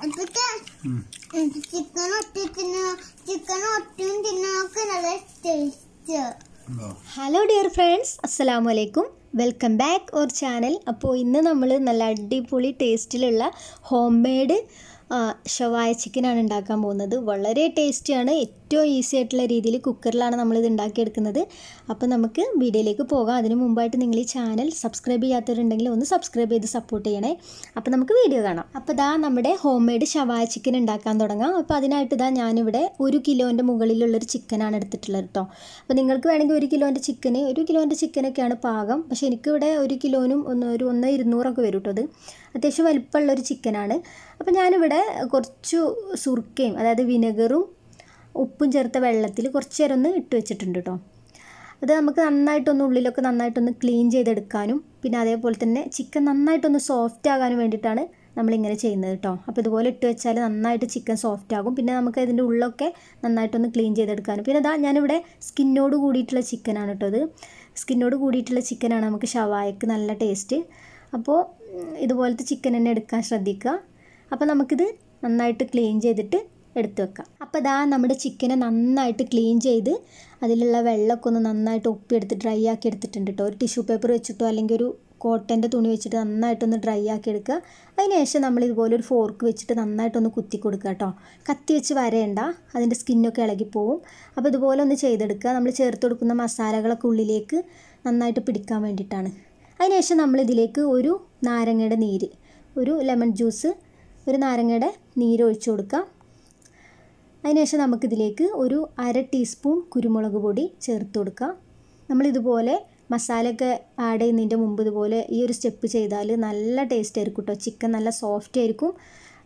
നല്ല hello dear friends അസ്സലാമു അലൈക്കും വെൽക്കം ബാക്ക് ഓർ ചാനൽ അപ്പോൾ ഇന്ന് നമ്മൾ നല്ല അടിപൊളി ടേസ്റ്റിലുള്ള ഹോം മെയ്ഡ് ഷവായ ചിക്കനാണ് ഉണ്ടാക്കാൻ പോകുന്നത് വളരെ ടേസ്റ്റിയാണ് ഏറ്റവും ഈസി ആയിട്ടുള്ള രീതിയിൽ കുക്കറിലാണ് നമ്മളിത് ഉണ്ടാക്കിയെടുക്കുന്നത് അപ്പോൾ നമുക്ക് വീഡിയോയിലേക്ക് പോകാം അതിന് മുമ്പായിട്ട് നിങ്ങൾ ഈ ചാനൽ സബ്സ്ക്രൈബ് ചെയ്യാത്തവരുണ്ടെങ്കിൽ ഒന്ന് സബ്സ്ക്രൈബ് ചെയ്ത് സപ്പോർട്ട് ചെയ്യണേ അപ്പോൾ നമുക്ക് വീഡിയോ കാണാം അപ്പോൾ ഇതാ നമ്മുടെ ഹോം മെയ്ഡ് ഷവായ ചിക്കൻ ഉണ്ടാക്കാൻ തുടങ്ങാം അപ്പോൾ അതിനായിട്ട് ഇതാ ഞാനിവിടെ ഒരു കിലോൻ്റെ മുകളിലുള്ളൊരു ചിക്കനാണ് എടുത്തിട്ടുള്ളത് കേട്ടോ അപ്പോൾ നിങ്ങൾക്ക് വേണമെങ്കിൽ ഒരു കിലോൻ്റെ ചിക്കന് ഒരു കിലോൻ്റെ ചിക്കനൊക്കെയാണ് പാകം പക്ഷേ എനിക്കിവിടെ ഒരു കിലോനും ഒന്ന് ഒരു ഒന്ന് ഇരുന്നൂറൊക്കെ വരും കേട്ടോ അത് അത്യാവശ്യം വലിപ്പമുള്ളൊരു ചിക്കനാണ് അപ്പോൾ ഞാനിവിടെ കുറച്ച് സുർക്കയും അതായത് വിനെഗറും ഉപ്പും ചേർത്ത വെള്ളത്തിൽ കുറച്ച് നേരം ഒന്ന് ഇട്ട് വെച്ചിട്ടുണ്ട് കേട്ടോ അത് നമുക്ക് നന്നായിട്ടൊന്ന് ഉള്ളിലൊക്കെ നന്നായിട്ടൊന്ന് ക്ലീൻ ചെയ്തെടുക്കാനും പിന്നെ അതേപോലെ തന്നെ ചിക്കൻ നന്നായിട്ടൊന്ന് സോഫ്റ്റ് ആകാനും വേണ്ടിയിട്ടാണ് നമ്മളിങ്ങനെ ചെയ്യുന്നത് കേട്ടോ അപ്പോൾ ഇതുപോലെ ഇട്ട് വെച്ചാൽ നന്നായിട്ട് ചിക്കൻ സോഫ്റ്റ് ആകും പിന്നെ നമുക്ക് അതിൻ്റെ ഉള്ളൊക്കെ നന്നായിട്ടൊന്ന് ക്ലീൻ ചെയ്തെടുക്കാനും പിന്നെ അതാ ഞാനിവിടെ സ്കിന്നോട് കൂടിയിട്ടുള്ള ചിക്കനാണ് കേട്ടോ ഇത് സ്കിന്നോട് കൂടിയിട്ടുള്ള ചിക്കനാണ് നമുക്ക് ഷവായക്ക് നല്ല ടേസ്റ്റ് അപ്പോൾ ഇതുപോലത്തെ ചിക്കൻ തന്നെ എടുക്കാൻ ശ്രദ്ധിക്കുക അപ്പോൾ നമുക്കിത് നന്നായിട്ട് ക്ലീൻ ചെയ്തിട്ട് എടുത്തു വെക്കാം അപ്പോൾ ഇതാ നമ്മുടെ ചിക്കനെ നന്നായിട്ട് ക്ലീൻ ചെയ്ത് അതിലുള്ള വെള്ളമൊക്കെ ഒന്ന് നന്നായിട്ട് ഒപ്പിയെടുത്ത് ഡ്രൈ ആക്കി എടുത്തിട്ടുണ്ട് കേട്ടോ ഒരു ടിഷ്യൂ പേപ്പർ വെച്ചിട്ടോ അല്ലെങ്കിൽ ഒരു കോട്ടൻ്റെ തുണി വെച്ചിട്ട് നന്നായിട്ടൊന്ന് ഡ്രൈ ആക്കി എടുക്കുക അതിനുശേഷം നമ്മൾ ഇതുപോലെ ഒരു ഫോർക്ക് വെച്ചിട്ട് നന്നായിട്ടൊന്ന് കുത്തി കൊടുക്കുക കേട്ടോ കത്തി വെച്ച് വരേണ്ട അതിൻ്റെ സ്കിന്നൊക്കെ ഇളകിപ്പോവും അപ്പോൾ ഇതുപോലെ ഒന്ന് ചെയ്തെടുക്കുക നമ്മൾ ചേർത്ത് കൊടുക്കുന്ന മസാലകളൊക്കെ ഉള്ളിലേക്ക് നന്നായിട്ട് പിടിക്കാൻ വേണ്ടിയിട്ടാണ് അതിനുശേഷം നമ്മൾ ഇതിലേക്ക് ഒരു നാരങ്ങയുടെ നീര് ഒരു ലെമൺ ജ്യൂസ് ഒരു നാരങ്ങയുടെ നീര് ഒഴിച്ചു കൊടുക്കാം അതിനുശേഷം നമുക്കിതിലേക്ക് ഒരു അര ടീസ്പൂൺ കുരുമുളക് പൊടി ചേർത്ത് കൊടുക്കാം നമ്മളിതുപോലെ മസാലയൊക്കെ ആഡ് ചെയ്യുന്നതിൻ്റെ മുമ്പ് ഇതുപോലെ ഈ ഒരു സ്റ്റെപ്പ് ചെയ്താൽ നല്ല ടേസ്റ്റ് ആയിരിക്കും കേട്ടോ ചിക്കൻ നല്ല സോഫ്റ്റ് ആയിരിക്കും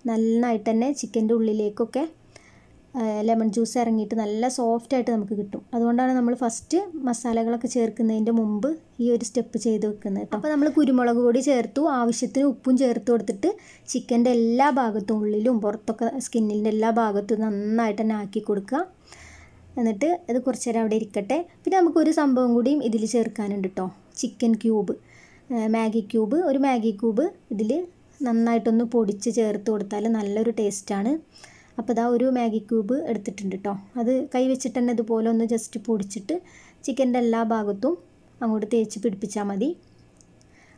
നന്നായിട്ട് തന്നെ ചിക്കൻ്റെ ഉള്ളിലേക്കൊക്കെ ലെമൺ ജ്യൂസ് ഇറങ്ങിയിട്ട് നല്ല സോഫ്റ്റ് ആയിട്ട് നമുക്ക് കിട്ടും അതുകൊണ്ടാണ് നമ്മൾ ഫസ്റ്റ് മസാലകളൊക്കെ ചേർക്കുന്നതിൻ്റെ മുമ്പ് ഈ ഒരു സ്റ്റെപ്പ് ചെയ്ത് വെക്കുന്നത് അപ്പോൾ നമ്മൾ കുരുമുളക് പൊടി ചേർത്തു ആവശ്യത്തിന് ഉപ്പും ചേർത്ത് കൊടുത്തിട്ട് ചിക്കൻ്റെ എല്ലാ ഭാഗത്തും ഉള്ളിലും പുറത്തൊക്കെ സ്കിന്നിൻ്റെ എല്ലാ ഭാഗത്തും നന്നായിട്ട് തന്നെ ആക്കി കൊടുക്കുക എന്നിട്ട് അത് കുറച്ച് നേരം അവിടെ ഇരിക്കട്ടെ പിന്നെ നമുക്കൊരു സംഭവം കൂടിയും ഇതിൽ ചേർക്കാനുണ്ട് കേട്ടോ ചിക്കൻ ക്യൂബ് മാഗി ക്യൂബ് ഒരു മാഗി ക്യൂബ് ഇതിൽ നന്നായിട്ടൊന്ന് പൊടിച്ച് ചേർത്ത് കൊടുത്താൽ നല്ലൊരു ടേസ്റ്റാണ് അപ്പോൾ ഇതാ ഒരു മാഗി ക്യൂബ് എടുത്തിട്ടുണ്ട് കേട്ടോ അത് കൈ വെച്ചിട്ട് തന്നെ ഇതുപോലെ ഒന്ന് ജസ്റ്റ് പൊടിച്ചിട്ട് ചിക്കൻ്റെ എല്ലാ ഭാഗത്തും അങ്ങോട്ട് തേച്ച് പിടിപ്പിച്ചാൽ മതി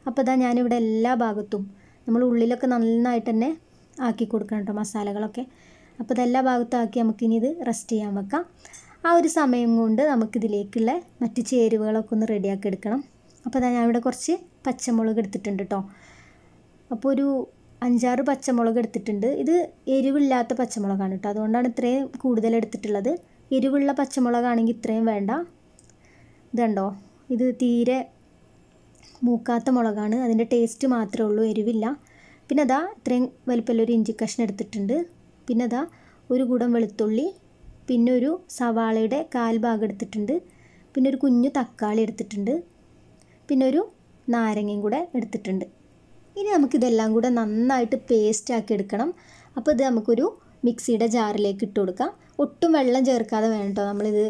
അപ്പോൾ ഇതാ ഞാനിവിടെ എല്ലാ ഭാഗത്തും നമ്മൾ ഉള്ളിലൊക്കെ നന്നായിട്ട് തന്നെ ആക്കി കൊടുക്കണം കേട്ടോ മസാലകളൊക്കെ അപ്പോൾ ഇതെല്ലാ ഭാഗത്തും ആക്കി നമുക്കിനി ഇത് റെസ്റ്റ് ചെയ്യാൻ വെക്കാം ആ ഒരു സമയം കൊണ്ട് നമുക്കിതിലേക്കുള്ള മറ്റ് ചേരുവകളൊക്കെ ഒന്ന് റെഡിയാക്കി എടുക്കണം അപ്പോൾ ഞാൻ ഇവിടെ കുറച്ച് പച്ചമുളക് എടുത്തിട്ടുണ്ട് കേട്ടോ അപ്പോൾ ഒരു അഞ്ചാറ് പച്ചമുളക് എടുത്തിട്ടുണ്ട് ഇത് എരിവില്ലാത്ത പച്ചമുളകാണ് കേട്ടോ അതുകൊണ്ടാണ് ഇത്രയും കൂടുതൽ എടുത്തിട്ടുള്ളത് എരിവുള്ള പച്ചമുളകാണെങ്കിൽ ഇത്രയും വേണ്ട ഇതുണ്ടോ ഇത് തീരെ മൂക്കാത്ത മുളകാണ് അതിൻ്റെ ടേസ്റ്റ് മാത്രമേ ഉള്ളൂ എരിവില്ല പിന്നെ അതാ ഇത്രയും വലിപ്പമുള്ള ഒരു ഇഞ്ചി കഷ്ണം എടുത്തിട്ടുണ്ട് പിന്നെ അതാ ഒരു കൂടം വെളുത്തുള്ളി പിന്നെ ഒരു സവാളയുടെ കാൽ ഭാഗം എടുത്തിട്ടുണ്ട് പിന്നെ ഒരു കുഞ്ഞു തക്കാളി എടുത്തിട്ടുണ്ട് പിന്നെ ഒരു നാരങ്ങയും കൂടെ എടുത്തിട്ടുണ്ട് ഇനി നമുക്കിതെല്ലാം കൂടെ നന്നായിട്ട് പേസ്റ്റാക്കി എടുക്കണം അപ്പോൾ ഇത് നമുക്കൊരു മിക്സിയുടെ ജാറിലേക്ക് ഇട്ട് കൊടുക്കാം ഒട്ടും വെള്ളം ചേർക്കാതെ വേണം കേട്ടോ നമ്മളിത്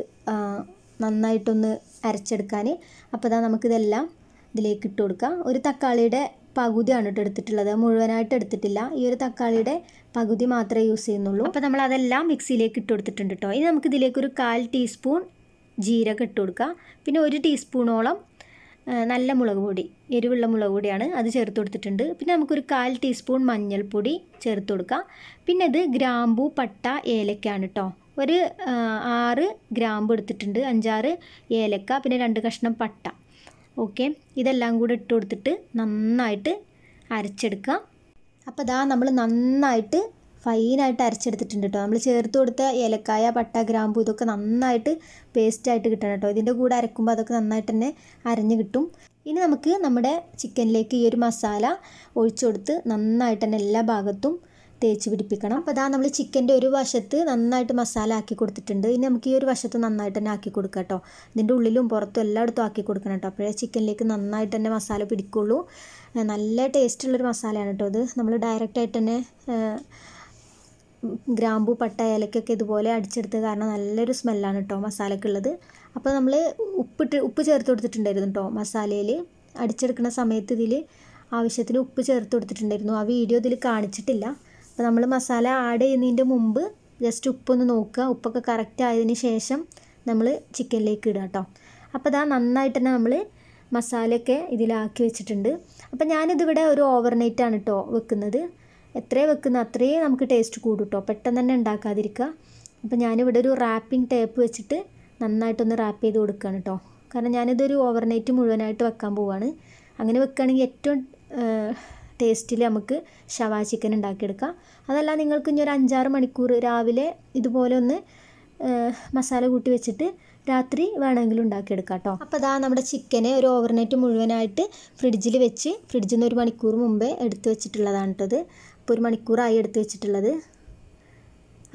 നന്നായിട്ടൊന്ന് അരച്ചെടുക്കാൻ അപ്പോൾ ഇതാ നമുക്കിതെല്ലാം ഇതിലേക്ക് ഇട്ട് കൊടുക്കാം ഒരു തക്കാളിയുടെ പകുതിയാണ് കേട്ടോ എടുത്തിട്ടുള്ളത് മുഴുവനായിട്ട് എടുത്തിട്ടില്ല ഈ ഒരു തക്കാളിയുടെ പകുതി മാത്രമേ യൂസ് ചെയ്യുന്നുള്ളൂ അപ്പോൾ നമ്മൾ അതെല്ലാം മിക്സിയിലേക്ക് ഇട്ട് കൊടുത്തിട്ടുണ്ട് കേട്ടോ ഇനി നമുക്കിതിലേക്കൊരു ഒരു കാൽ ടീസ്പൂൺ ജീരകം ഇട്ട് കൊടുക്കുക പിന്നെ ഒരു ടീസ്പൂണോളം നല്ല മുളക് പൊടി എരിവുള്ള മുളക് പൊടിയാണ് അത് ചേർത്ത് കൊടുത്തിട്ടുണ്ട് പിന്നെ നമുക്കൊരു കാൽ ടീസ്പൂൺ മഞ്ഞൾപ്പൊടി ചേർത്ത് കൊടുക്കാം പിന്നെ അത് ഗ്രാമ്പു പട്ട ഏലക്കാണ് കേട്ടോ ഒരു ആറ് ഗ്രാമ്പ് എടുത്തിട്ടുണ്ട് അഞ്ചാറ് ഏലക്ക പിന്നെ രണ്ട് കഷ്ണം പട്ട ഓക്കെ ഇതെല്ലാം കൂടെ ഇട്ട് കൊടുത്തിട്ട് നന്നായിട്ട് അരച്ചെടുക്കുക അപ്പോൾ ഇതാ നമ്മൾ നന്നായിട്ട് ഫൈനായിട്ട് അരച്ചെടുത്തിട്ടുണ്ട് കേട്ടോ നമ്മൾ ചേർത്ത് കൊടുത്ത ഏലക്കായ പട്ട ഗ്രാമ്പു ഇതൊക്കെ നന്നായിട്ട് പേസ്റ്റായിട്ട് കിട്ടണം കേട്ടോ ഇതിൻ്റെ കൂടെ അരക്കുമ്പോൾ അതൊക്കെ നന്നായിട്ട് തന്നെ അരഞ്ഞു കിട്ടും ഇനി നമുക്ക് നമ്മുടെ ചിക്കനിലേക്ക് ഈ ഒരു മസാല ഒഴിച്ചു കൊടുത്ത് നന്നായിട്ട് തന്നെ എല്ലാ ഭാഗത്തും തേച്ച് പിടിപ്പിക്കണം അപ്പോൾ അതാ നമ്മൾ ചിക്കൻ്റെ ഒരു വശത്ത് നന്നായിട്ട് മസാല ആക്കി കൊടുത്തിട്ടുണ്ട് ഇനി നമുക്ക് ഈ ഒരു വശത്ത് നന്നായിട്ട് തന്നെ ആക്കി കൊടുക്കുക കേട്ടോ ഇതിൻ്റെ ഉള്ളിലും പുറത്തും എല്ലായിടത്തും ആക്കി കൊടുക്കണം കേട്ടോ അപ്പോഴേ ചിക്കനിലേക്ക് നന്നായിട്ട് തന്നെ മസാല പിടിക്കുള്ളൂ നല്ല ടേസ്റ്റുള്ളൊരു മസാലയാണ് കേട്ടോ ഇത് നമ്മൾ ഡയറക്റ്റായിട്ട് തന്നെ ഗ്രാമ്പു പട്ട ഇലക്കൊക്കെ ഇതുപോലെ അടിച്ചെടുത്ത് കാരണം നല്ലൊരു സ്മെല്ലാണ് കേട്ടോ മസാലക്കുള്ളത് അപ്പോൾ നമ്മൾ ഉപ്പിട്ട് ഉപ്പ് ചേർത്ത് കൊടുത്തിട്ടുണ്ടായിരുന്നു കേട്ടോ മസാലയിൽ അടിച്ചെടുക്കുന്ന സമയത്ത് ഇതിൽ ആവശ്യത്തിന് ഉപ്പ് ചേർത്ത് കൊടുത്തിട്ടുണ്ടായിരുന്നു ആ വീഡിയോ ഇതിൽ കാണിച്ചിട്ടില്ല അപ്പോൾ നമ്മൾ മസാല ആഡ് ചെയ്യുന്നതിൻ്റെ മുമ്പ് ജസ്റ്റ് ഉപ്പൊന്ന് നോക്കുക ഉപ്പൊക്കെ കറക്റ്റ് ആയതിന് ശേഷം നമ്മൾ ചിക്കനിലേക്ക് ഇടുക കേട്ടോ അപ്പോൾ ഇതാ നന്നായിട്ട് തന്നെ നമ്മൾ മസാലയൊക്കെ ഇതിലാക്കി വെച്ചിട്ടുണ്ട് അപ്പോൾ ഞാനിതിവിടെ ഒരു ഓവർനൈറ്റാണ് കേട്ടോ വെക്കുന്നത് എത്ര വെക്കുന്ന അത്രയും നമുക്ക് ടേസ്റ്റ് കൂടും കേട്ടോ പെട്ടെന്ന് തന്നെ ഉണ്ടാക്കാതിരിക്കുക അപ്പോൾ ഞാനിവിടെ ഒരു റാപ്പിംഗ് ടേപ്പ് വെച്ചിട്ട് നന്നായിട്ടൊന്ന് റാപ്പ് ചെയ്ത് കൊടുക്കുകയാണ് കേട്ടോ കാരണം ഞാനിതൊരു ഓവർനൈറ്റ് മുഴുവനായിട്ട് വെക്കാൻ പോവാണ് അങ്ങനെ വെക്കുകയാണെങ്കിൽ ഏറ്റവും ടേസ്റ്റിൽ നമുക്ക് ഷവാ ചിക്കൻ ഉണ്ടാക്കിയെടുക്കാം അതല്ല നിങ്ങൾക്ക് ഇനി ഒരു അഞ്ചാറ് മണിക്കൂർ രാവിലെ ഇതുപോലെ ഒന്ന് മസാല കൂട്ടി വെച്ചിട്ട് രാത്രി വേണമെങ്കിലും ഉണ്ടാക്കിയെടുക്കാം കേട്ടോ അപ്പോൾ അതാ നമ്മുടെ ചിക്കനെ ഒരു ഓവർനൈറ്റ് മുഴുവനായിട്ട് ഫ്രിഡ്ജിൽ വെച്ച് ഫ്രിഡ്ജിൽ നിന്ന് ഒരു മണിക്കൂർ മുമ്പേ എടുത്തു വെച്ചിട്ടുള്ളതാണ് കേട്ടത് ഇപ്പോൾ ഒരു മണിക്കൂറായി എടുത്ത് വെച്ചിട്ടുള്ളത്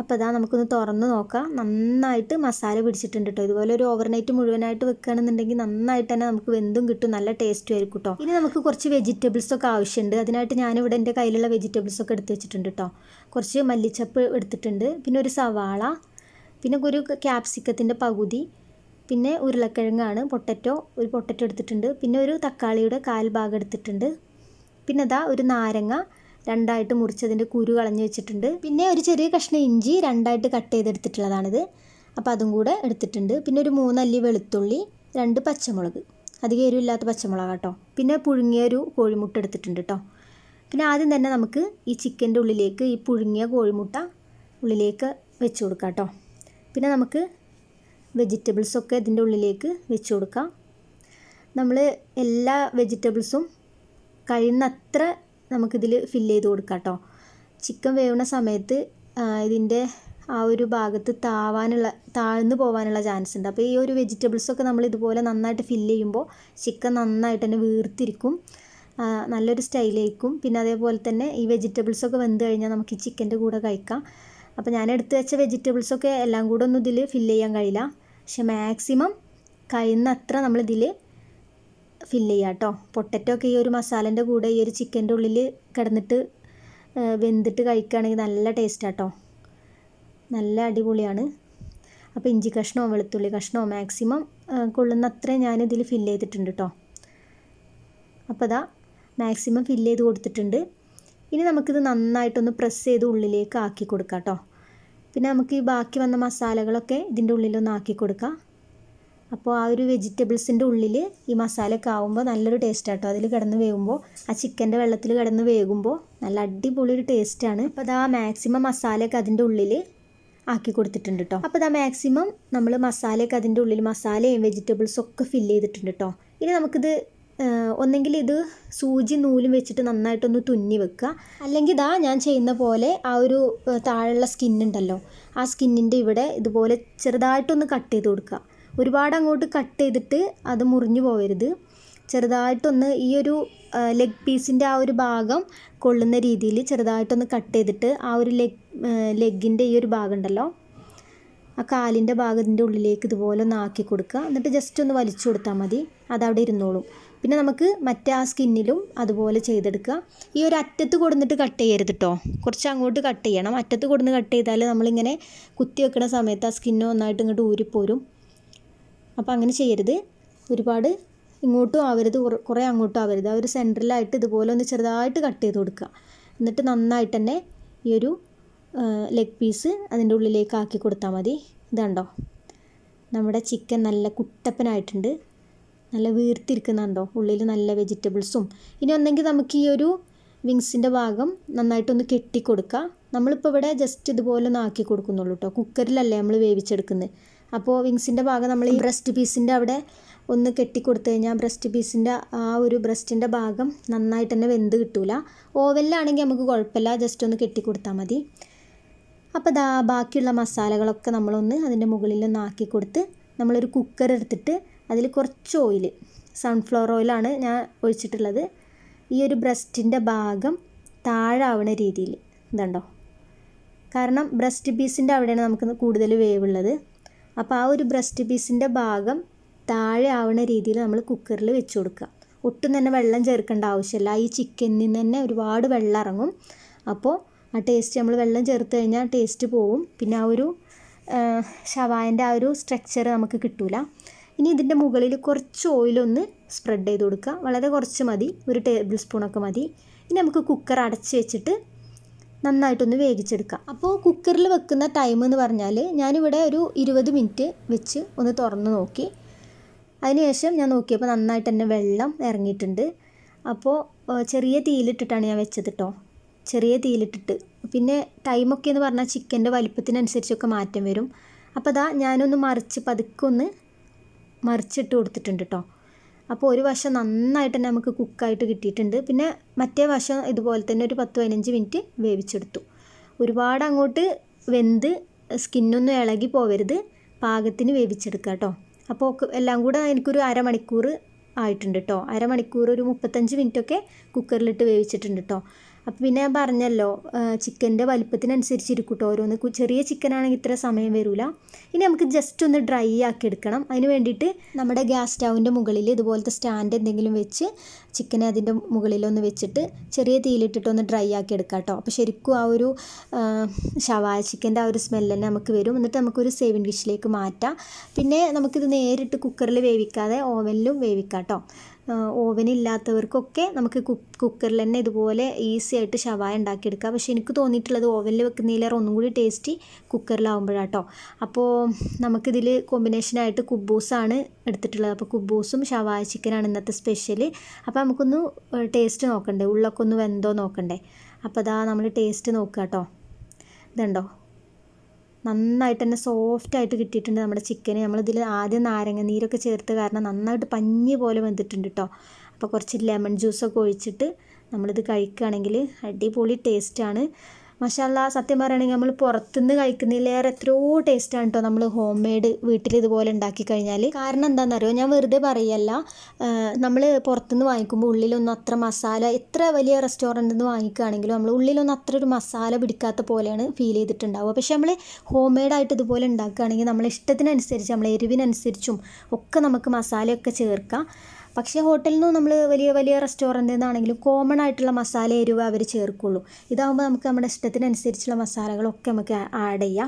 അപ്പോൾ അതാ നമുക്കൊന്ന് തുറന്ന് നോക്കാം നന്നായിട്ട് മസാല പിടിച്ചിട്ടുണ്ട് കേട്ടോ ഇതുപോലെ ഒരു ഓവർനൈറ്റ് മുഴുവനായിട്ട് വെക്കുകയാണെന്നുണ്ടെങ്കിൽ നന്നായിട്ട് തന്നെ നമുക്ക് വെന്തും കിട്ടും നല്ല ടേസ്റ്റും ആയിരിക്കും കേട്ടോ ഇനി നമുക്ക് കുറച്ച് വെജിറ്റബിൾസ് ഒക്കെ ആവശ്യമുണ്ട് അതിനായിട്ട് ഞാനിവിടെ എൻ്റെ കയ്യിലുള്ള വെജിറ്റബിൾസ് ഒക്കെ എടുത്ത് വെച്ചിട്ടുണ്ട് കേട്ടോ കുറച്ച് മല്ലിച്ചപ്പ് എടുത്തിട്ടുണ്ട് പിന്നെ ഒരു സവാള പിന്നെ ഒരു ക്യാപ്സിക്കത്തിൻ്റെ പകുതി പിന്നെ ഉരുളക്കിഴങ്ങാണ് പൊട്ടറ്റോ ഒരു പൊട്ടറ്റോ എടുത്തിട്ടുണ്ട് പിന്നെ ഒരു തക്കാളിയുടെ കാൽ ഭാഗം എടുത്തിട്ടുണ്ട് പിന്നെ അതാ ഒരു നാരങ്ങ രണ്ടായിട്ട് മുറിച്ചതിൻ്റെ കുരു കളഞ്ഞു വെച്ചിട്ടുണ്ട് പിന്നെ ഒരു ചെറിയ കഷ്ണം ഇഞ്ചി രണ്ടായിട്ട് കട്ട് ചെയ്തെടുത്തിട്ടുള്ളതാണിത് അപ്പോൾ അതും കൂടെ എടുത്തിട്ടുണ്ട് പിന്നെ ഒരു മൂന്നല്ലി വെളുത്തുള്ളി രണ്ട് പച്ചമുളക് അധികം എരിവില്ലാത്ത പച്ചമുളക് കേട്ടോ പിന്നെ പുഴുങ്ങിയ ഒരു കോഴിമുട്ട എടുത്തിട്ടുണ്ട് കേട്ടോ പിന്നെ ആദ്യം തന്നെ നമുക്ക് ഈ ചിക്കൻ്റെ ഉള്ളിലേക്ക് ഈ പുഴുങ്ങിയ കോഴിമുട്ട ഉള്ളിലേക്ക് വെച്ച് കൊടുക്കാം കേട്ടോ പിന്നെ നമുക്ക് വെജിറ്റബിൾസൊക്കെ ഇതിൻ്റെ ഉള്ളിലേക്ക് വെച്ച് കൊടുക്കാം നമ്മൾ എല്ലാ വെജിറ്റബിൾസും കഴിയുന്നത്ര നമുക്കിതിൽ ഫില്ല് ചെയ്ത് കൊടുക്കാം കേട്ടോ ചിക്കൻ വേവുന്ന സമയത്ത് ഇതിൻ്റെ ആ ഒരു ഭാഗത്ത് താവാനുള്ള താഴ്ന്നു പോകാനുള്ള ചാൻസ് ഉണ്ട് അപ്പോൾ ഈ ഒരു വെജിറ്റബിൾസൊക്കെ നമ്മൾ ഇതുപോലെ നന്നായിട്ട് ഫില്ല് ചെയ്യുമ്പോൾ ചിക്കൻ നന്നായിട്ട് തന്നെ വീർത്തിരിക്കും നല്ലൊരു സ്റ്റൈലായിരിക്കും പിന്നെ അതേപോലെ തന്നെ ഈ വെജിറ്റബിൾസൊക്കെ വെന്ത് കഴിഞ്ഞാൽ നമുക്ക് ഈ ചിക്കൻ്റെ കൂടെ കഴിക്കാം അപ്പോൾ ഞാൻ എടുത്തു വെച്ച വെജിറ്റബിൾസൊക്കെ എല്ലാം കൂടെ ഒന്നും ഇതിൽ ഫില്ല് ചെയ്യാൻ കഴിയില്ല പക്ഷെ മാക്സിമം കഴിയുന്നത്ര നമ്മളിതിൽ ഫില്ല് ചെയ്യുക കേട്ടോ പൊട്ടറ്റോ ഒക്കെ ഈ ഒരു മസാലൻ്റെ കൂടെ ഈ ഒരു ചിക്കൻ്റെ ഉള്ളിൽ കിടന്നിട്ട് വെന്തിട്ട് കഴിക്കുകയാണെങ്കിൽ നല്ല ടേസ്റ്റ് കേട്ടോ നല്ല അടിപൊളിയാണ് അപ്പോൾ ഇഞ്ചി കഷ്ണമോ വെളുത്തുള്ളി കഷ്ണമോ മാക്സിമം കൊള്ളുന്ന അത്രയും ഞാൻ ഇതിൽ ഫില്ല് ചെയ്തിട്ടുണ്ട് കേട്ടോ അപ്പോൾ അതാ മാക്സിമം ഫില്ല് ചെയ്ത് കൊടുത്തിട്ടുണ്ട് ഇനി നമുക്കിത് നന്നായിട്ടൊന്ന് പ്രസ് ചെയ്ത് ഉള്ളിലേക്ക് ആക്കി കൊടുക്കാം കേട്ടോ പിന്നെ നമുക്ക് ഈ ബാക്കി വന്ന മസാലകളൊക്കെ ഇതിൻ്റെ ഉള്ളിലൊന്ന് ആക്കി കൊടുക്കാം അപ്പോൾ ആ ഒരു വെജിറ്റബിൾസിൻ്റെ ഉള്ളിൽ ഈ മസാലയൊക്കെ ആവുമ്പോൾ നല്ലൊരു ടേസ്റ്റ് ആട്ടോ അതിൽ കിടന്ന് വേകുമ്പോൾ ആ ചിക്കൻ്റെ വെള്ളത്തിൽ കിടന്ന് വേകുമ്പോൾ നല്ല അടിപൊളി ഒരു ടേസ്റ്റാണ് അപ്പോൾ അത് ആ മാക്സിമം മസാലയൊക്കെ അതിൻ്റെ ഉള്ളിൽ ആക്കി കൊടുത്തിട്ടുണ്ട് കേട്ടോ അപ്പോൾ ഇതാ മാക്സിമം നമ്മൾ മസാലയൊക്കെ അതിൻ്റെ ഉള്ളിൽ മസാലയും വെജിറ്റബിൾസും ഒക്കെ ഫില്ല് ചെയ്തിട്ടുണ്ട് കേട്ടോ ഇനി നമുക്കിത് ഒന്നെങ്കിൽ ഇത് സൂചി നൂലും വെച്ചിട്ട് നന്നായിട്ടൊന്ന് തുന്നി വെക്കുക അല്ലെങ്കിൽ ഇതാ ഞാൻ ചെയ്യുന്ന പോലെ ആ ഒരു താഴെയുള്ള സ്കിന്നുണ്ടല്ലോ ആ സ്കിന്നിൻ്റെ ഇവിടെ ഇതുപോലെ ചെറുതായിട്ടൊന്ന് കട്ട് ചെയ്ത് കൊടുക്കുക ഒരുപാട് അങ്ങോട്ട് കട്ട് ചെയ്തിട്ട് അത് മുറിഞ്ഞു പോകരുത് ചെറുതായിട്ടൊന്ന് ഈ ഒരു ലെഗ് പീസിൻ്റെ ആ ഒരു ഭാഗം കൊള്ളുന്ന രീതിയിൽ ചെറുതായിട്ടൊന്ന് കട്ട് ചെയ്തിട്ട് ആ ഒരു ലെഗ് ലെഗിൻ്റെ ഈ ഒരു ഭാഗം ഉണ്ടല്ലോ ആ കാലിൻ്റെ ഭാഗത്തിൻ്റെ ഉള്ളിലേക്ക് ഇതുപോലെ ഒന്ന് ആക്കി കൊടുക്കുക എന്നിട്ട് ജസ്റ്റ് ഒന്ന് വലിച്ചു കൊടുത്താൽ മതി അതവിടെ ഇരുന്നോളും പിന്നെ നമുക്ക് മറ്റേ ആ സ്കിന്നിലും അതുപോലെ ചെയ്തെടുക്കുക ഈ ഒരു അറ്റത്ത് കൊടുന്നിട്ട് കട്ട് ചെയ്യരുത് കേട്ടോ കുറച്ച് അങ്ങോട്ട് കട്ട് ചെയ്യണം അറ്റത്ത് കൊടുന്ന് കട്ട് ചെയ്താൽ നമ്മളിങ്ങനെ കുത്തി വെക്കുന്ന സമയത്ത് ആ സ്കിന്ന് നന്നായിട്ട് ഇങ്ങോട്ട് ഊരിപ്പോരും അപ്പോൾ അങ്ങനെ ചെയ്യരുത് ഒരുപാട് ഇങ്ങോട്ടും ആവരുത് കുറേ അങ്ങോട്ടും ആവരുത് ആ ഒരു സെൻറ്ററിലായിട്ട് ഇതുപോലെ ഒന്ന് ചെറുതായിട്ട് കട്ട് ചെയ്ത് കൊടുക്കുക എന്നിട്ട് നന്നായിട്ട് തന്നെ ഈ ഒരു ലെഗ് പീസ് അതിൻ്റെ ഉള്ളിലേക്ക് ആക്കി കൊടുത്താൽ മതി ഇതുണ്ടോ നമ്മുടെ ചിക്കൻ നല്ല കുട്ടപ്പനായിട്ടുണ്ട് നല്ല വീർത്തിരിക്കുന്നുണ്ടോ ഉള്ളിൽ നല്ല വെജിറ്റബിൾസും ഇനി ഒന്നെങ്കിൽ നമുക്ക് ഈ ഒരു വിങ്സിൻ്റെ ഭാഗം നന്നായിട്ടൊന്ന് കെട്ടിക്കൊടുക്കുക നമ്മളിപ്പോൾ ഇവിടെ ജസ്റ്റ് ഇതുപോലെ ഒന്ന് ആക്കി കൊടുക്കുന്നുള്ളൂ കേട്ടോ കുക്കറിലല്ലേ നമ്മൾ വേവിച്ചെടുക്കുന്നത് അപ്പോൾ വിങ്സിൻ്റെ ഭാഗം നമ്മൾ ഈ ബ്രസ്റ്റ് പീസിൻ്റെ അവിടെ ഒന്ന് കെട്ടി കഴിഞ്ഞാൽ ബ്രസ്റ്റ് പീസിൻ്റെ ആ ഒരു ബ്രസ്റ്റിൻ്റെ ഭാഗം നന്നായിട്ട് തന്നെ വെന്ത് കിട്ടൂല ഓവലിലാണെങ്കിൽ നമുക്ക് കുഴപ്പമില്ല ജസ്റ്റ് ഒന്ന് കെട്ടി കൊടുത്താൽ മതി അപ്പോൾ ദാ ബാക്കിയുള്ള മസാലകളൊക്കെ നമ്മളൊന്ന് അതിൻ്റെ മുകളിലൊന്ന് ആക്കി കൊടുത്ത് നമ്മളൊരു കുക്കർ എടുത്തിട്ട് അതിൽ കുറച്ച് ഓയിൽ സൺഫ്ലവർ ഓയിലാണ് ഞാൻ ഒഴിച്ചിട്ടുള്ളത് ഈ ഒരു ബ്രസ്റ്റിൻ്റെ ഭാഗം താഴാവണ രീതിയിൽ ഇതുണ്ടോ കാരണം ബ്രസ്റ്റ് പീസിൻ്റെ അവിടെയാണ് നമുക്ക് കൂടുതൽ വേവുള്ളത് അപ്പോൾ ആ ഒരു ബ്രസ്റ്റ് പീസിൻ്റെ ഭാഗം താഴെ ആവുന്ന രീതിയിൽ നമ്മൾ കുക്കറിൽ വെച്ച് കൊടുക്കുക ഒട്ടും തന്നെ വെള്ളം ചേർക്കേണ്ട ആവശ്യമില്ല ഈ ചിക്കനിൽ നിന്ന് തന്നെ ഒരുപാട് വെള്ളം ഇറങ്ങും അപ്പോൾ ആ ടേസ്റ്റ് നമ്മൾ വെള്ളം ചേർത്ത് കഴിഞ്ഞാൽ ടേസ്റ്റ് പോവും പിന്നെ ആ ഒരു ഷവായൻ്റെ ആ ഒരു സ്ട്രക്ചർ നമുക്ക് കിട്ടൂല ഇനി ഇതിൻ്റെ മുകളിൽ കുറച്ച് ഓയിലൊന്ന് സ്പ്രെഡ് ചെയ്ത് കൊടുക്കുക വളരെ കുറച്ച് മതി ഒരു ടേബിൾ സ്പൂണൊക്കെ മതി ഇനി നമുക്ക് കുക്കർ അടച്ച് വെച്ചിട്ട് നന്നായിട്ടൊന്ന് വേവിച്ചെടുക്കാം അപ്പോൾ കുക്കറിൽ വെക്കുന്ന ടൈം എന്ന് പറഞ്ഞാൽ ഞാനിവിടെ ഒരു ഇരുപത് മിനിറ്റ് വെച്ച് ഒന്ന് തുറന്ന് നോക്കി അതിനുശേഷം ഞാൻ നോക്കിയപ്പോൾ നന്നായിട്ട് തന്നെ വെള്ളം ഇറങ്ങിയിട്ടുണ്ട് അപ്പോൾ ചെറിയ തീയിലിട്ടിട്ടാണ് ഞാൻ വെച്ചത് കേട്ടോ ചെറിയ തീയിലിട്ടിട്ട് പിന്നെ ടൈമൊക്കെ എന്ന് പറഞ്ഞാൽ ചിക്കൻ്റെ വലിപ്പത്തിനനുസരിച്ചൊക്കെ മാറ്റം വരും അപ്പോൾ അതാ ഞാനൊന്ന് മറിച്ച് പതുക്കൊന്ന് ഒന്ന് മറിച്ചിട്ട് കൊടുത്തിട്ടുണ്ട് കേട്ടോ അപ്പോൾ ഒരു വശം നന്നായിട്ട് തന്നെ നമുക്ക് കുക്കായിട്ട് കിട്ടിയിട്ടുണ്ട് പിന്നെ മറ്റേ വശം ഇതുപോലെ തന്നെ ഒരു പത്ത് പതിനഞ്ച് മിനിറ്റ് വേവിച്ചെടുത്തു ഒരുപാട് അങ്ങോട്ട് വെന്ത് സ്കിന്നൊന്നും ഇളകി പോവരുത് പാകത്തിന് വേവിച്ചെടുക്കുക കേട്ടോ അപ്പോൾ എല്ലാം കൂടെ എനിക്കൊരു അരമണിക്കൂർ ആയിട്ടുണ്ട് കേട്ടോ അരമണിക്കൂർ ഒരു മുപ്പത്തഞ്ച് മിനിറ്റൊക്കെ കുക്കറിലിട്ട് വേവിച്ചിട്ടുണ്ട് കേട്ടോ അപ്പം പിന്നെ ഞാൻ പറഞ്ഞല്ലോ ചിക്കൻ്റെ വലിപ്പത്തിനനുസരിച്ചിരിക്കും കേട്ടോ ഓരോന്ന് ചെറിയ ചിക്കൻ ആണെങ്കിൽ ഇത്ര സമയം വരില്ല ഇനി നമുക്ക് ജസ്റ്റ് ഒന്ന് ഡ്രൈ ആക്കി എടുക്കണം അതിന് വേണ്ടിയിട്ട് നമ്മുടെ ഗ്യാസ് സ്റ്റൗവിൻ്റെ മുകളിൽ ഇതുപോലത്തെ സ്റ്റാൻഡ് എന്തെങ്കിലും വെച്ച് ചിക്കനെ അതിൻ്റെ മുകളിലൊന്ന് വെച്ചിട്ട് ചെറിയ തീയിലിട്ടിട്ട് ഒന്ന് ഡ്രൈ ആക്കി എടുക്കാം കേട്ടോ അപ്പോൾ ശരിക്കും ആ ഒരു ഷവായ ചിക്കൻ്റെ ആ ഒരു സ്മെല്ല് തന്നെ നമുക്ക് വരും എന്നിട്ട് നമുക്കൊരു സേവിങ് ഡിഷിലേക്ക് മാറ്റാം പിന്നെ നമുക്കിത് നേരിട്ട് കുക്കറിൽ വേവിക്കാതെ ഓവനിലും വേവിക്കാം കേട്ടോ ഓവൻ ഇല്ലാത്തവർക്കൊക്കെ നമുക്ക് കുക്കറിൽ തന്നെ ഇതുപോലെ ഈസി ആയിട്ട് ഷവായ ഉണ്ടാക്കിയെടുക്കാം പക്ഷേ എനിക്ക് തോന്നിയിട്ടുള്ളത് ഓവനിൽ വെക്കുന്നതിലേറെ ഒന്നും കൂടി ടേസ്റ്റി കുക്കറിലാവുമ്പോഴാട്ടോ അപ്പോൾ നമുക്കിതിൽ കോമ്പിനേഷനായിട്ട് കുബൂസാണ് എടുത്തിട്ടുള്ളത് അപ്പോൾ കുബൂസും ഷവായ ചിക്കനാണ് ഇന്നത്തെ സ്പെഷ്യൽ അപ്പോൾ നമുക്കൊന്ന് ടേസ്റ്റ് നോക്കണ്ടേ ഉള്ളൊക്കെ ഒന്ന് വെന്തോ നോക്കണ്ടേ അപ്പോൾ അതാ നമ്മൾ ടേസ്റ്റ് നോക്കുക കേട്ടോ ഇതുണ്ടോ നന്നായിട്ട് തന്നെ സോഫ്റ്റായിട്ട് കിട്ടിയിട്ടുണ്ട് നമ്മുടെ ചിക്കന് നമ്മളിതിൽ ആദ്യം നാരങ്ങ നീരൊക്കെ ചേർത്ത് കാരണം നന്നായിട്ട് പഞ്ഞി പോലെ വെന്തിട്ടുണ്ട് കേട്ടോ അപ്പോൾ കുറച്ച് ലെമൺ ജ്യൂസൊക്കെ ഒഴിച്ചിട്ട് നമ്മളിത് കഴിക്കുകയാണെങ്കിൽ അടിപൊളി ടേസ്റ്റാണ് മഷാല സത്യം പറയുകയാണെങ്കിൽ നമ്മൾ പുറത്തുനിന്ന് കഴിക്കുന്നതിലേറെ എത്രയോ ടേസ്റ്റാണ് കേട്ടോ നമ്മൾ ഹോം മെയ്ഡ് വീട്ടിൽ ഇതുപോലെ ഉണ്ടാക്കി കഴിഞ്ഞാൽ കാരണം എന്താണെന്നറിയോ ഞാൻ വെറുതെ പറയല്ല നമ്മൾ പുറത്തുനിന്ന് വാങ്ങിക്കുമ്പോൾ ഉള്ളിലൊന്നും അത്ര മസാല എത്ര വലിയ റെസ്റ്റോറൻറ്റിൽ നിന്ന് വാങ്ങിക്കുകയാണെങ്കിലും നമ്മൾ ഉള്ളിലൊന്നും അത്ര ഒരു മസാല പിടിക്കാത്ത പോലെയാണ് ഫീൽ ചെയ്തിട്ടുണ്ടാവുക പക്ഷേ നമ്മൾ ഹോം ആയിട്ട് ഇതുപോലെ ഉണ്ടാക്കുകയാണെങ്കിൽ നമ്മളെ ഇഷ്ടത്തിനനുസരിച്ച് നമ്മളെ എരിവിനനുസരിച്ചും ഒക്കെ നമുക്ക് മസാലയൊക്കെ ചേർക്കാം പക്ഷേ ഹോട്ടലിൽ നിന്ന് നമ്മൾ വലിയ വലിയ റെസ്റ്റോറൻറ്റിൽ നിന്നാണെങ്കിലും കോമൺ ആയിട്ടുള്ള മസാല എരിവ് അവർ ചേർക്കുള്ളൂ ഇതാകുമ്പോൾ നമുക്ക് നമ്മുടെ ഇഷ്ടത്തിനനുസരിച്ചുള്ള മസാലകളൊക്കെ നമുക്ക് ആഡ് ചെയ്യാം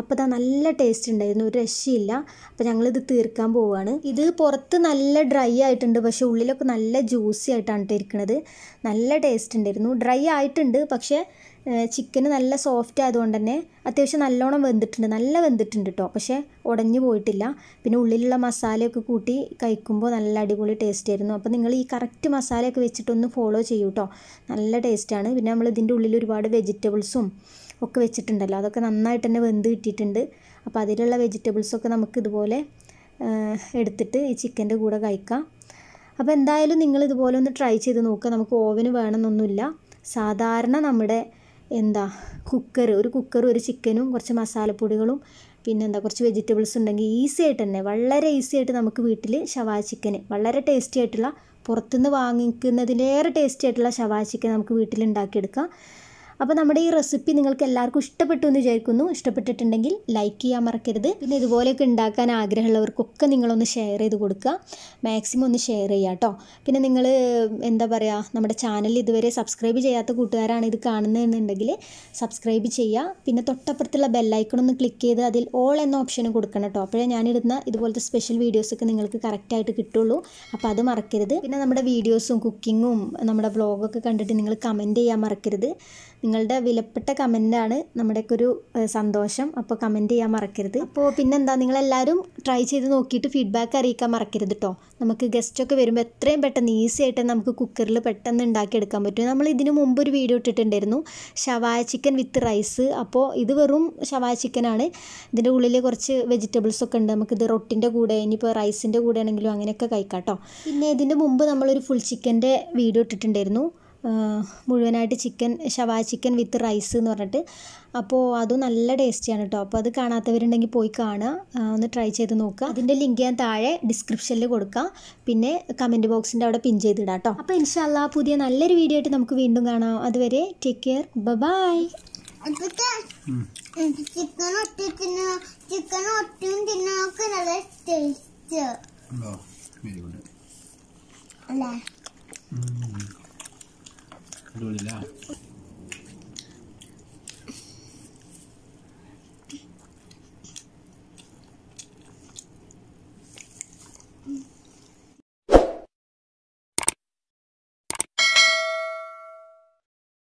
അപ്പോൾ ഇതാ നല്ല ടേസ്റ്റ് ഉണ്ടായിരുന്നു ഒരു രക്ഷയില്ല അപ്പോൾ ഞങ്ങളിത് തീർക്കാൻ പോവുകയാണ് ഇത് പുറത്ത് നല്ല ഡ്രൈ ആയിട്ടുണ്ട് പക്ഷേ ഉള്ളിലൊക്കെ നല്ല ജ്യൂസി ആയിട്ടാണ് ഇരിക്കുന്നത് നല്ല ടേസ്റ്റ് ഉണ്ടായിരുന്നു ഡ്രൈ ആയിട്ടുണ്ട് പക്ഷേ ചിക്കൻ നല്ല സോഫ്റ്റ് ആയതുകൊണ്ട് തന്നെ അത്യാവശ്യം നല്ലോണം വെന്തിട്ടുണ്ട് നല്ല വെന്തിട്ടുണ്ട് കേട്ടോ പക്ഷേ ഉടഞ്ഞു പോയിട്ടില്ല പിന്നെ ഉള്ളിലുള്ള മസാലയൊക്കെ കൂട്ടി കഴിക്കുമ്പോൾ നല്ല അടിപൊളി ടേസ്റ്റ് ആയിരുന്നു അപ്പോൾ നിങ്ങൾ ഈ കറക്റ്റ് മസാലയൊക്കെ വെച്ചിട്ടൊന്ന് ഫോളോ ചെയ്യൂ കേട്ടോ നല്ല ടേസ്റ്റാണ് പിന്നെ നമ്മൾ ഇതിൻ്റെ ഉള്ളിൽ ഒരുപാട് വെജിറ്റബിൾസും ഒക്കെ വെച്ചിട്ടുണ്ടല്ലോ അതൊക്കെ നന്നായിട്ട് തന്നെ വെന്ത് കിട്ടിയിട്ടുണ്ട് അപ്പോൾ അതിലുള്ള വെജിറ്റബിൾസൊക്കെ നമുക്ക് ഇതുപോലെ എടുത്തിട്ട് ഈ ചിക്കൻ്റെ കൂടെ കഴിക്കാം അപ്പോൾ എന്തായാലും നിങ്ങൾ ഇതുപോലെ ഒന്ന് ട്രൈ ചെയ്ത് നോക്കുക നമുക്ക് ഓവന് വേണമെന്നൊന്നുമില്ല സാധാരണ നമ്മുടെ എന്താ കുക്കർ ഒരു കുക്കർ ഒരു ചിക്കനും കുറച്ച് മസാലപ്പൊടികളും പിന്നെന്താ കുറച്ച് വെജിറ്റബിൾസ് ഉണ്ടെങ്കിൽ ഈസി ആയിട്ട് തന്നെ വളരെ ഈസി ആയിട്ട് നമുക്ക് വീട്ടിൽ ഷവാ ചിക്കൻ വളരെ ടേസ്റ്റി ആയിട്ടുള്ള പുറത്തുനിന്ന് വാങ്ങിക്കുന്നതിലേറെ ടേസ്റ്റി ആയിട്ടുള്ള ഷവാ ചിക്കൻ നമുക്ക് വീട്ടിൽ ഉണ്ടാക്കിയെടുക്കാം അപ്പോൾ നമ്മുടെ ഈ റെസിപ്പി നിങ്ങൾക്ക് എല്ലാവർക്കും ഇഷ്ടപ്പെട്ടു എന്ന് വിചാരിക്കുന്നു ഇഷ്ടപ്പെട്ടിട്ടുണ്ടെങ്കിൽ ലൈക്ക് ചെയ്യാൻ മറക്കരുത് പിന്നെ ഇതുപോലെയൊക്കെ ഉണ്ടാക്കാൻ ആഗ്രഹമുള്ളവർക്കൊക്കെ നിങ്ങളൊന്ന് ഷെയർ ചെയ്ത് കൊടുക്കുക മാക്സിമം ഒന്ന് ഷെയർ ചെയ്യുക കേട്ടോ പിന്നെ നിങ്ങൾ എന്താ പറയുക നമ്മുടെ ചാനൽ ഇതുവരെ സബ്സ്ക്രൈബ് ചെയ്യാത്ത കൂട്ടുകാരാണ് ഇത് കാണുന്നതെന്നുണ്ടെങ്കിൽ സബ്സ്ക്രൈബ് ചെയ്യുക പിന്നെ തൊട്ടപ്പുറത്തുള്ള ബെല്ലൈക്കണൊന്ന് ക്ലിക്ക് ചെയ്ത് അതിൽ ഓൾ എന്ന ഓപ്ഷനും കൊടുക്കണം കേട്ടോ അപ്പോഴേ ഞാനിടുന്ന ഇതുപോലത്തെ സ്പെഷ്യൽ വീഡിയോസൊക്കെ നിങ്ങൾക്ക് കറക്റ്റായിട്ട് കിട്ടുള്ളൂ അപ്പോൾ അത് മറക്കരുത് പിന്നെ നമ്മുടെ വീഡിയോസും കുക്കിങ്ങും നമ്മുടെ വ്ളോഗൊക്കെ കണ്ടിട്ട് നിങ്ങൾ കമൻറ്റ് ചെയ്യാൻ മറക്കരുത് നിങ്ങളുടെ വിലപ്പെട്ട കമൻ്റാണ് നമ്മുടെയൊക്കെ ഒരു സന്തോഷം അപ്പോൾ കമൻറ്റ് ചെയ്യാൻ മറക്കരുത് അപ്പോൾ പിന്നെന്താ നിങ്ങളെല്ലാവരും ട്രൈ ചെയ്ത് നോക്കിയിട്ട് ഫീഡ്ബാക്ക് അറിയിക്കാൻ മറക്കരുത് കേട്ടോ നമുക്ക് ഗസ്റ്റൊക്കെ വരുമ്പോൾ എത്രയും പെട്ടെന്ന് ഈസി ആയിട്ട് നമുക്ക് കുക്കറിൽ പെട്ടെന്ന് ഉണ്ടാക്കിയെടുക്കാൻ പറ്റും നമ്മൾ ഇതിനു മുമ്പ് ഒരു വീഡിയോ ഇട്ടിട്ടുണ്ടായിരുന്നു ഷവായ ചിക്കൻ വിത്ത് റൈസ് അപ്പോൾ ഇത് വെറും ഷവായ ചിക്കനാണ് ഇതിൻ്റെ ഉള്ളിൽ കുറച്ച് വെജിറ്റബിൾസൊക്കെ ഉണ്ട് നമുക്കിത് റൊട്ടിൻ്റെ കൂടെ ഇനിയിപ്പോൾ റൈസിൻ്റെ കൂടെ ആണെങ്കിലും അങ്ങനെയൊക്കെ കഴിക്കാം കേട്ടോ പിന്നെ ഇതിൻ്റെ മുമ്പ് നമ്മളൊരു ഫുൾ ചിക്കൻ്റെ വീഡിയോ ഇട്ടിട്ടുണ്ടായിരുന്നു മുഴുവനായിട്ട് ചിക്കൻ ഷവാ ചിക്കൻ വിത്ത് റൈസ് എന്ന് പറഞ്ഞിട്ട് അപ്പോൾ അത് നല്ല ടേസ്റ്റിയാണ് കേട്ടോ അപ്പോൾ അത് കാണാത്തവരുണ്ടെങ്കിൽ പോയി കാണുക ഒന്ന് ട്രൈ ചെയ്ത് നോക്കുക അതിൻ്റെ ലിങ്ക് ഞാൻ താഴെ ഡിസ്ക്രിപ്ഷനിൽ കൊടുക്കാം പിന്നെ കമൻറ്റ് ബോക്സിൻ്റെ അവിടെ പിൻ ചെയ്തിടാം കേട്ടോ അപ്പോൾ ഇൻഷാല്ല പുതിയ നല്ലൊരു വീഡിയോ ആയിട്ട് നമുക്ക് വീണ്ടും കാണാം അതുവരെ ടേക്ക് കെയർ ബബായ് തിന്നാ ചിക്കൻ ഒട്ടിയും തിന്നാക്ക് നല്ല ടേസ്റ്റ് അല്ലേ 六零零。